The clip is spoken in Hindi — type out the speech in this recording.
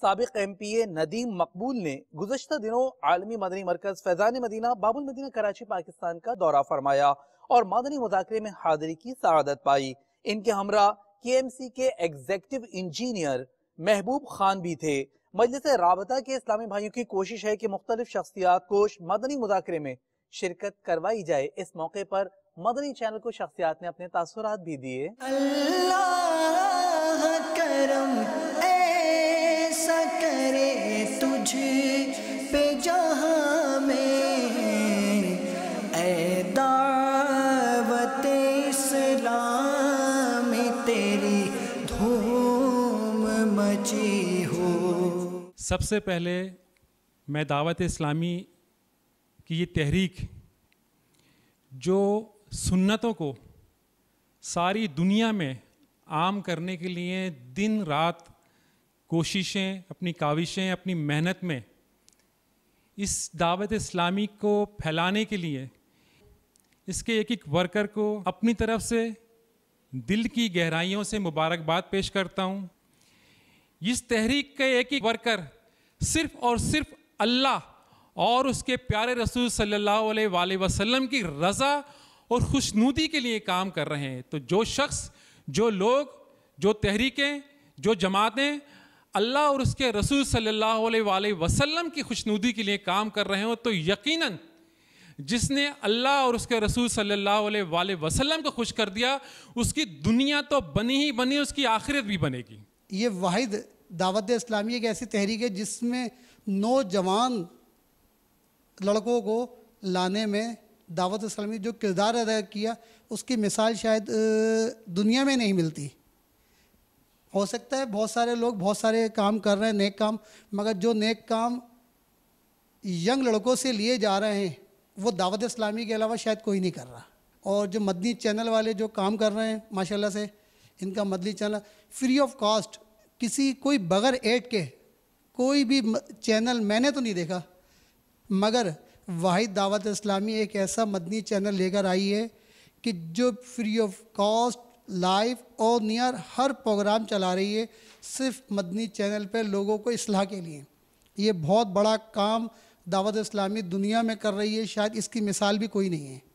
सबक एम पी ए नदीम मकबूल ने गुजशत दिनों आलमी मदनी मरकज फैजान मदीना बाबुल मदीना कराची पाकिस्तान का दौरा फरमाया और मदनी मुजाकरे में हाजिरी की सदत पाई इनके हमरा के एम सी के एग्जेक्टिव इंजीनियर महबूब खान भी थे मजलिस रबता के इस्लामी भाइयों की कोशिश है कि मुख्तलिफ शख्सियात को मदनी मुजाकरे में शिरकत करवाई जाए इस मौके पर मदनी चैनल को शख्सियात ने अपने तसरत भी दिए अल्लाह करम तेरी धूम मची हो सबसे पहले मैं दावत इस्लामी की ये तहरीक जो सुन्नतों को सारी दुनिया में आम करने के लिए दिन रात कोशिशें अपनी काविशें अपनी मेहनत में इस दावत इस्लामी को फैलाने के लिए इसके एक एक वर्कर को अपनी तरफ से दिल की गहराइयों से मुबारकबाद पेश करता हूँ इस तहरीक के एक ही वर्कर सिर्फ और सिर्फ अल्लाह और उसके प्यारे रसूल सल्लल्लाहु अलैहि वसल्लम की रज़ा और खुशनूदी के लिए काम कर रहे हैं तो जो शख्स जो लोग जो तहरीकें जो जमातें अल्लाह और उसके रसूल सल्लल्लाहु अलैहि वसल्लम की खुशनूदी के लिए काम कर रहे हो तो यकीनन जिसने अल्लाह और उसके रसूल सल्लल्लाहु अलैहि वसल्लम को खुश कर दिया उसकी दुनिया तो बनी ही बनी उसकी आखिरत भी बनेगी ये वाहिद दावत इस्लामी एक ऐसी तहरीक है जिसमें नौजवान लड़कों को लाने में दावत इस्लामी जो किरदार अदा किया उसकी मिसाल शायद दुनिया में नहीं मिलती हो सकता है बहुत सारे लोग बहुत सारे काम कर रहे हैं नेक काम मगर जो नेक काम यंग लड़कों से लिए जा रहे हैं वो दावत इस्लामी के अलावा शायद कोई नहीं कर रहा और जो मदनी चैनल वाले जो काम कर रहे हैं माशाल्लाह से इनका Madani channel free of cost किसी कोई बगैर एड के कोई भी चैनल मैंने तो नहीं देखा मगर वाहिद दावत इस्लामी एक ऐसा मदनी चैनल लेकर आई है कि जो फ्री ऑफ कॉस्ट लाइव और नियर हर प्रोग्राम चला रही है सिर्फ मदनी चैनल पर लोगों को इसलाह के लिए ये बहुत बड़ा काम दावत इस्लामी दुनिया में कर रही है शायद इसकी मिसाल भी कोई नहीं है